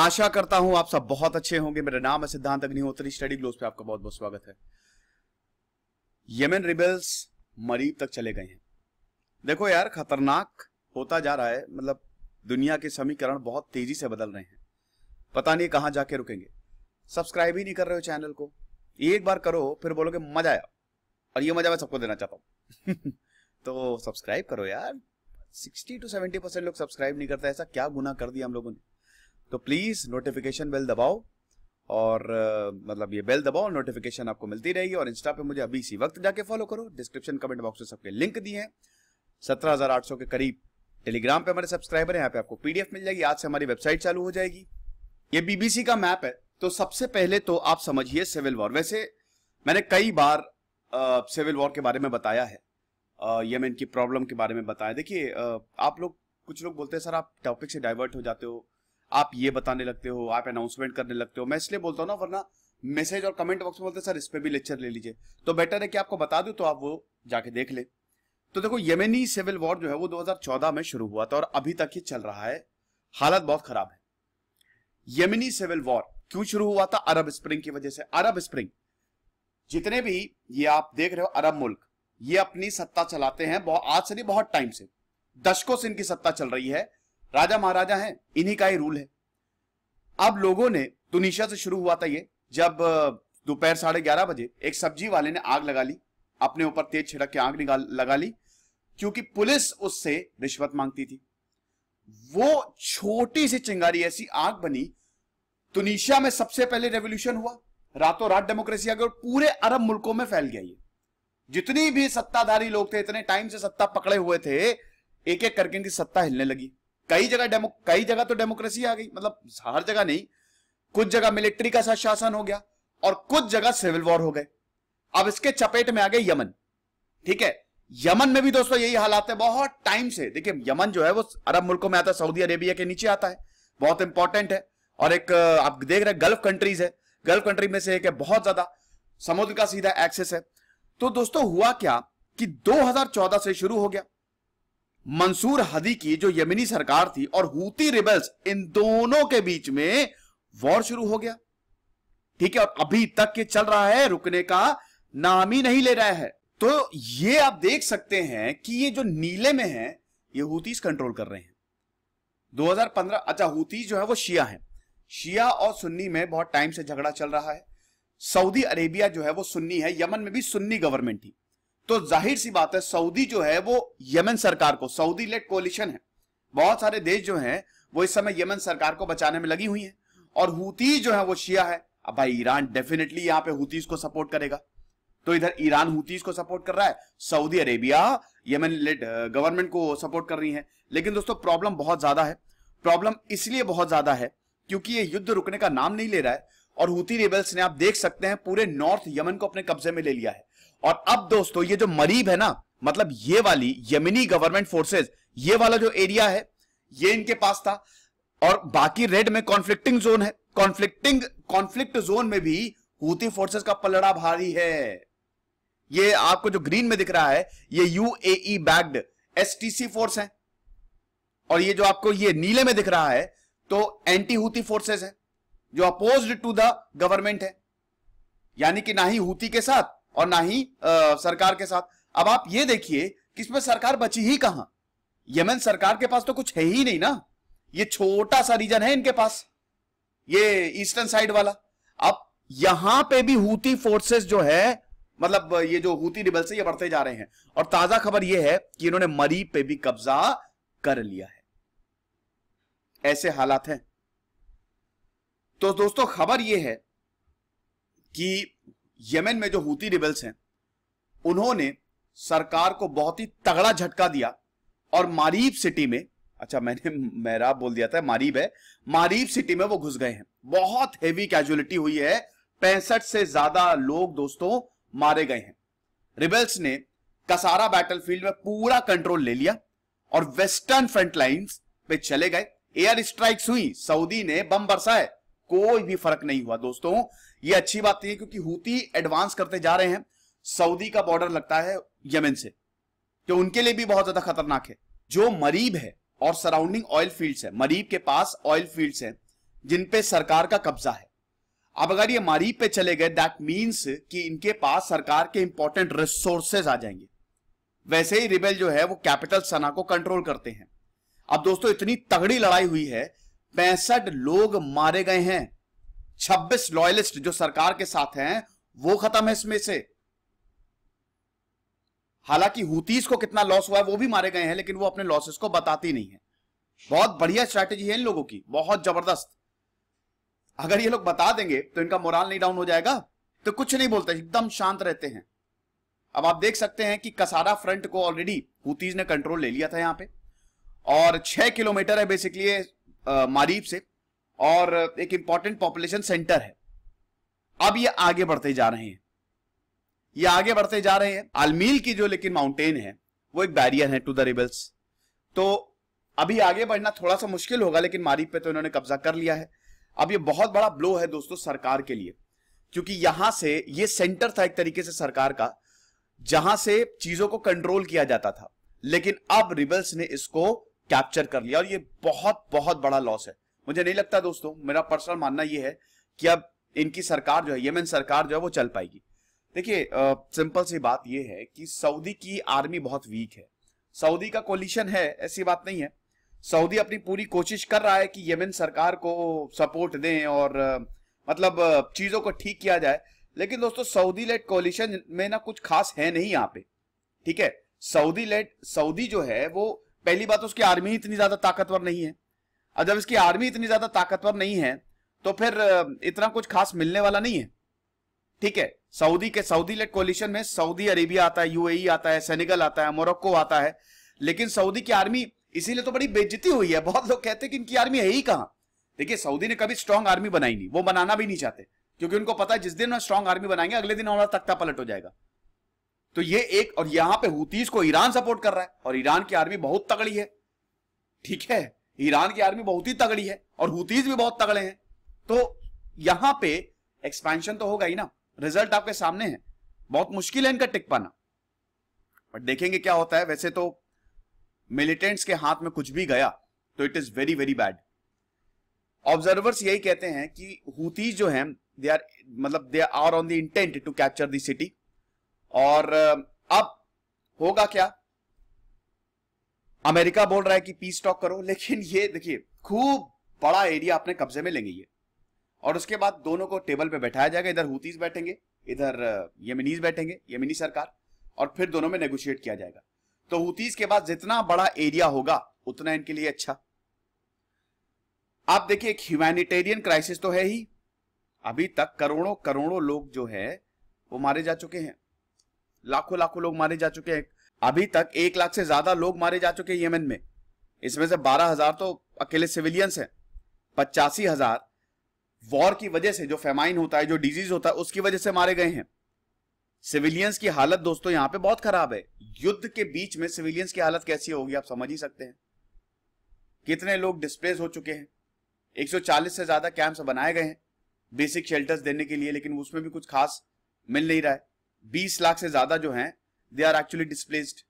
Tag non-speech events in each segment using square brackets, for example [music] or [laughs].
आशा करता हूं आप सब बहुत अच्छे होंगे मेरा नाम है सिद्धांत अग्निहोत्री स्टडी ग्लोस पे आपका बहुत बहुत स्वागत है यमन रिबेल्स मरीब तक चले गए हैं देखो यार खतरनाक होता जा रहा है मतलब दुनिया के समीकरण बहुत तेजी से बदल रहे हैं पता नहीं कहां जाके रुकेंगे सब्सक्राइब ही नहीं कर रहे हो चैनल को एक बार करो फिर बोलोगे मजा आया और ये मजा मैं सबको देना चाहता हूँ [laughs] तो सब्सक्राइब करो यार सिक्सटी टू सेवेंटी परसेंट लोग सब्सक्राइब नहीं करते ऐसा क्या गुना कर दिया हम लोगों ने तो प्लीज़ नोटिफिकेशन बेल दबाओ और uh, मतलब ये बेल दबाओ नोटिफिकेशन आपको मिलती रहेगी और इंस्टा पे मुझे अभी इसी वक्त जाके फॉलो करो डिस्क्रिप्शन कमेंट बॉक्स में सबके लिंक दिए हैं सत्रह हजार आठ सौ के करीब टेलीग्राम पे हमारे सब्सक्राइबर हैं यहाँ पे आपको पीडीएफ मिल जाएगी आज से हमारी वेबसाइट चालू हो जाएगी ये बीबीसी का मैप है तो सबसे पहले तो आप समझिए सिविल वॉर वैसे मैंने कई बार सिविल uh, वॉर के बारे में बताया है आ, यमन की प्रॉब्लम के बारे में बताया देखिए uh, आप लोग कुछ लोग बोलते हैं सर आप टॉपिक से डाइवर्ट हो जाते हो आप ये बताने लगते हो आप अनाउंसमेंट करने लगते हो मैं इसलिए बोलता हूँ ना वरना मैसेज और कमेंट बॉक्स में बोलते सर इस पर भी लेक्चर ले लीजिए तो बेटर है कि आपको बता दूं तो आप वो जाके देख ले तो देखो यमेनी सिविल वॉर जो है वो 2014 में शुरू हुआ था और अभी तक ही चल रहा है हालत बहुत खराब है यमेनी सिविल वॉर क्यों शुरू हुआ था अरब स्प्रिंग की वजह से अरब स्प्रिंग जितने भी ये आप देख रहे हो अरब मुल्क ये अपनी सत्ता चलाते हैं बहुत आज से नहीं बहुत टाइम से दशकों से इनकी सत्ता चल रही है राजा महाराजा हैं इन्हीं का ही रूल है अब लोगों ने तुनिशा से शुरू हुआ था ये जब दोपहर साढ़े ग्यारह बजे एक सब्जी वाले ने आग लगा ली अपने ऊपर तेज छिड़क के आग निकाल लगा ली क्योंकि पुलिस उससे रिश्वत मांगती थी वो छोटी सी चिंगारी ऐसी आग बनी तुनिशिया में सबसे पहले रेवोल्यूशन हुआ रातों रात डेमोक्रेसी आ गई पूरे अरब मुल्कों में फैल गया ये जितनी भी सत्ताधारी लोग थे इतने टाइम से सत्ता पकड़े हुए थे एक एक करके इनकी सत्ता हिलने लगी कई जगह डेमो कई जगह तो डेमोक्रेसी आ गई मतलब हर जगह नहीं कुछ जगह मिलिट्री का शासन हो गया और कुछ जगह सिविल वॉर हो गए अब इसके चपेट में आ गए यमन ठीक है यमन में भी दोस्तों यही हालात है बहुत टाइम से देखिए यमन जो है वो अरब मुल्कों में आता है सऊदी अरेबिया के नीचे आता है बहुत इंपॉर्टेंट है और एक आप देख रहे गल्फ कंट्रीज है गल्फ कंट्री में से एक है बहुत ज्यादा समुद्र का सीधा एक्सेस है तो दोस्तों हुआ क्या कि 2014 से शुरू हो गया मंसूर हदी की जो यमिनी सरकार थी और हूती रिबल्स इन दोनों के बीच में वॉर शुरू हो गया ठीक है और अभी तक ये चल रहा है रुकने का नाम ही नहीं ले रहा है तो ये आप देख सकते हैं कि ये जो नीले में है ये हूतीस कंट्रोल कर रहे हैं 2015 अच्छा हूतीस जो है वो शिया है शिया और सुन्नी में बहुत टाइम से झगड़ा चल रहा है सऊदी अरेबिया जो है वो सुन्नी है यमन में भी सुन्नी गवर्नमेंट थी तो जाहिर सी बात है सऊदी जो है वो यमन सरकार को सऊदी लेट कोलिशन है बहुत सारे देश जो हैं वो इस समय यमन सरकार को बचाने में लगी हुई हैं और हूती जो है वो शिया है अब भाई ईरान डेफिनेटली यहां पे हूतीस को सपोर्ट करेगा तो इधर ईरान हूतीस को सपोर्ट कर रहा है Saudi Arabia Yemen led government को सपोर्ट कर रही है लेकिन दोस्तों प्रॉब्लम बहुत ज्यादा है प्रॉब्लम इसलिए बहुत ज्यादा है क्योंकि ये युद्ध रुकने का नाम नहीं ले रहा है और हूती रेबल्स ने आप देख सकते हैं पूरे नॉर्थ यमन को अपने कब्जे में ले लिया है और अब दोस्तों ये जो मरीब है ना मतलब ये वाली यमिनी गवर्नमेंट फोर्सेज ये वाला जो एरिया है ये इनके पास था और बाकी रेड में कॉन्फ्लिक्टिंग जोन है कॉन्फ्लिक्टिंग कॉन्फ्लिक्ट जोन में भी हूती फोर्सेस का पलड़ा भारी है ये आपको जो ग्रीन में दिख रहा है ये यूएई बैग्ड एसटीसी फोर्स है और ये जो आपको ये नीले में दिख रहा है तो एंटी हूती फोर्सेस है जो अपोज्ड टू द गवर्नमेंट है यानी कि ना ही हूती के साथ और ना ही आ, सरकार के साथ अब आप ये देखिए कि इसमें सरकार बची ही कहां यमन सरकार के पास तो कुछ है ही नहीं ना ये छोटा सा रीजन है इनके पास ये ईस्टर्न साइड वाला अब यहां पे भी हूती फोर्सेस जो है मतलब ये जो हूती रिबल है ये बढ़ते जा रहे हैं और ताजा खबर ये है कि इन्होंने मरी पे भी कब्जा कर लिया है ऐसे हालात हैं तो दोस्तों खबर ये है कि यमन में जो हूती रिबल्स हैं उन्होंने सरकार को बहुत ही तगड़ा झटका दिया और मारीब सिटी में अच्छा मैंने महराब बोल दिया था मारीब है मारीब सिटी में वो घुस गए हैं बहुत हेवी कैजुअलिटी हुई है पैंसठ से ज्यादा लोग दोस्तों मारे गए हैं रिबेल्स ने कसारा बैटलफील्ड में पूरा कंट्रोल ले लिया और वेस्टर्न फ्रंट लाइंस पे चले गए एयर स्ट्राइक्स हुई सऊदी ने बम बरसाए कोई भी फर्क नहीं हुआ दोस्तों ये अच्छी बात नहीं है क्योंकि हूती एडवांस करते जा रहे हैं सऊदी का बॉर्डर लगता है यमन से तो उनके लिए भी बहुत ज्यादा खतरनाक है जो मरीब है और सराउंडिंग ऑयल फील्ड्स है मरीब के पास ऑयल फील्ड्स हैं जिन पे सरकार का कब्जा है अब अगर ये मरीब पे चले गए दैट मीन्स कि इनके पास सरकार के इंपॉर्टेंट रिसोर्सेज आ जाएंगे वैसे ही रिबेल जो है वो कैपिटल सना को कंट्रोल करते हैं अब दोस्तों इतनी तगड़ी लड़ाई हुई है पैंसठ लोग मारे गए हैं छब्बीस लॉयलिस्ट जो सरकार के साथ हैं वो खत्म है इसमें से हालांकि हुतीस को कितना लॉस हुआ है वो भी मारे गए हैं लेकिन वो अपने लॉसेस को बताती नहीं है बहुत बढ़िया स्ट्रैटेजी है इन लोगों की बहुत जबरदस्त अगर ये लोग बता देंगे तो इनका मोराल नहीं डाउन हो जाएगा तो कुछ नहीं बोलते एकदम शांत रहते हैं अब आप देख सकते हैं कि कसारा फ्रंट को ऑलरेडी हुतीज ने कंट्रोल ले लिया था यहां पे और छह किलोमीटर है बेसिकली मारीब से और एक इंपॉर्टेंट पॉपुलेशन सेंटर है अब ये आगे बढ़ते जा रहे हैं ये आगे बढ़ते जा रहे हैं आलमील की जो लेकिन माउंटेन है वो एक बैरियर है टू द रिबल्स तो अभी आगे बढ़ना थोड़ा सा मुश्किल होगा लेकिन मारी पे तो इन्होंने कब्जा कर लिया है अब ये बहुत बड़ा ब्लो है दोस्तों सरकार के लिए क्योंकि यहां से ये सेंटर था एक तरीके से सरकार का जहां से चीजों को कंट्रोल किया जाता था लेकिन अब रिबल्स ने इसको कैप्चर कर लिया और ये बहुत बहुत बड़ा लॉस है मुझे नहीं लगता दोस्तों मेरा पर्सनल मानना यह है कि अब इनकी सरकार जो है यमन सरकार जो है वो चल पाएगी देखिए सिंपल सी बात यह है कि सऊदी की आर्मी बहुत वीक है सऊदी का कोलिशन है ऐसी बात नहीं है सऊदी अपनी पूरी कोशिश कर रहा है कि यमन सरकार को सपोर्ट दें और मतलब चीजों को ठीक किया जाए लेकिन दोस्तों सऊदी लेट कोलिशन में ना कुछ खास है नहीं यहाँ पे ठीक है सऊदी लेट सऊदी जो है वो पहली बात तो उसकी आर्मी इतनी ज्यादा ताकतवर नहीं है और जब इसकी आर्मी इतनी ज्यादा ताकतवर नहीं है तो फिर इतना कुछ खास मिलने वाला नहीं है ठीक है सऊदी के सऊदी लेट कोलिशन में सऊदी अरेबिया आता है यूएई e आता है सेनेगल आता है मोरक्को आता है लेकिन सऊदी की आर्मी इसीलिए तो बड़ी बेजती हुई है बहुत लोग कहते हैं कि इनकी आर्मी है ही कहां देखिए सऊदी ने कभी स्ट्रांग आर्मी बनाई नहीं वो बनाना भी नहीं चाहते क्योंकि उनको पता है जिस दिन हम स्ट्रांग आर्मी बनाएंगे अगले दिन हमारा तख्ता पलट हो जाएगा तो ये एक और यहां पे हुतीस को ईरान सपोर्ट कर रहा है और ईरान की आर्मी बहुत तगड़ी है ठीक है ईरान की आर्मी बहुत ही तगड़ी है और हुतीज भी बहुत तगड़े हैं तो यहां पे एक्सपेंशन तो होगा ही ना रिजल्ट आपके सामने है बहुत मुश्किल है इनका टिक पाना बट देखेंगे क्या होता है वैसे तो मिलिटेंट्स के हाथ में कुछ भी गया तो it is very very bad observers यही कहते हैं कि हुतीज जो है दे आर मतलब they are on the intent to capture दिटी और अब होगा क्या अमेरिका बोल रहा है कि पीस टॉक करो लेकिन ये देखिए खूब बड़ा एरिया अपने कब्जे में लेंगे ये और उसके बाद दोनों को टेबल पे बैठाया जाएगा इधर हुतीस बैठेंगे इधर यमिनीज बैठेंगे यमिनी सरकार और फिर दोनों में नेगोशिएट किया जाएगा तो हुतीस के बाद जितना बड़ा एरिया होगा उतना इनके लिए अच्छा आप देखिए एक ह्यूमैनिटेरियन क्राइसिस तो है ही अभी तक करोड़ों करोड़ों लोग जो है वो मारे जा चुके हैं लाखों लाखों लोग मारे जा चुके हैं अभी तक एक लाख से ज्यादा लोग मारे जा चुके हैं यमन में इसमें से बारह हजार तो अकेले सिविलियंस हैं पचासी हजार वॉर की वजह से जो फेमाइन होता है जो डिजीज होता है उसकी वजह से मारे गए हैं सिविलियंस की हालत दोस्तों यहां पे बहुत खराब है युद्ध के बीच में सिविलियंस की हालत कैसी होगी आप समझ ही सकते हैं कितने लोग डिस्प्लेस हो चुके हैं 140 से ज्यादा कैंप्स बनाए गए हैं बेसिक शेल्टर्स देने के लिए लेकिन उसमें भी कुछ खास मिल नहीं रहा है 20 लाख से ज्यादा जो हैं दे आर एक्चुअली डिस्प्लेस्ड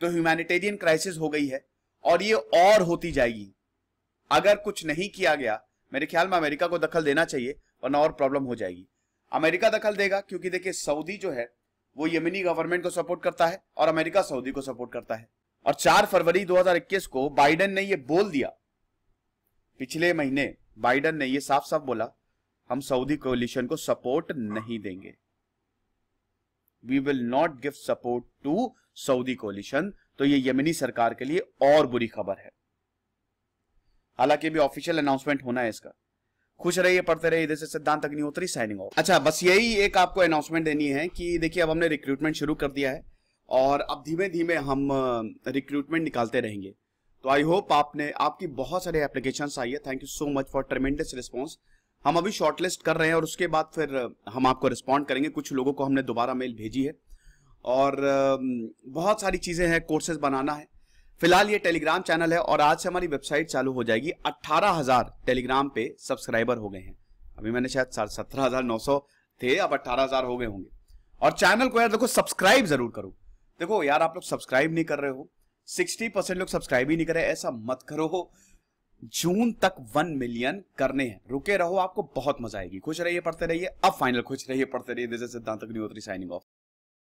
तो ह्यूमैनिटेरियन क्राइसिस हो गई है और ये और होती जाएगी अगर कुछ नहीं किया गया मेरे ख्याल में अमेरिका को दखल देना चाहिए वरना और प्रॉब्लम हो जाएगी अमेरिका दखल देगा क्योंकि देखिए सऊदी जो है वो यमिनी गवर्नमेंट को सपोर्ट करता है और अमेरिका सऊदी को सपोर्ट करता है और 4 फरवरी 2021 को बाइडन ने ये बोल दिया पिछले महीने बाइडन ने ये साफ साफ बोला हम सऊदी कोलिशन को सपोर्ट नहीं देंगे we will not give support to Saudi coalition तो ये यमिनी सरकार के लिए और बुरी खबर है हालांकि भी ऑफिशियल अनाउंसमेंट होना है इसका खुश रहिए पढ़ते रहिए इधर से सिद्धांत अग्निहोत्री साइनिंग ऑफ अच्छा बस यही एक आपको अनाउंसमेंट देनी है कि देखिए अब हमने रिक्रूटमेंट शुरू कर दिया है और अब धीमे धीमे हम रिक्रूटमेंट निकालते रहेंगे तो आई होप आपने आपकी बहुत सारे एप्लीकेशन आई है thank you so much for tremendous response हम अभी शॉर्टलिस्ट कर रहे हैं और उसके बाद फिर हम आपको रिस्पॉन्ड करेंगे कुछ लोगों को हमने दोबारा मेल भेजी है और बहुत सारी चीज़ें हैं कोर्सेज बनाना है फिलहाल ये टेलीग्राम चैनल है और आज से हमारी वेबसाइट चालू हो जाएगी अट्ठारह हजार टेलीग्राम पे सब्सक्राइबर हो गए हैं अभी मैंने शायद सत्रह हजार नौ सौ थे अब अट्ठारह हजार हो गए होंगे और चैनल को यार देखो सब्सक्राइब जरूर करो देखो यार आप लोग सब्सक्राइब नहीं कर रहे हो सिक्सटी परसेंट लोग सब्सक्राइब ही नहीं करे ऐसा मत करो जून तक वन मिलियन करने हैं रुके रहो आपको बहुत मजा आएगी खुश रहिए पढ़ते रहिए अब फाइनल खुश रहिए पढ़ते रहिए दिस इज सिद्धांत अग्निहोत्री साइनिंग ऑफ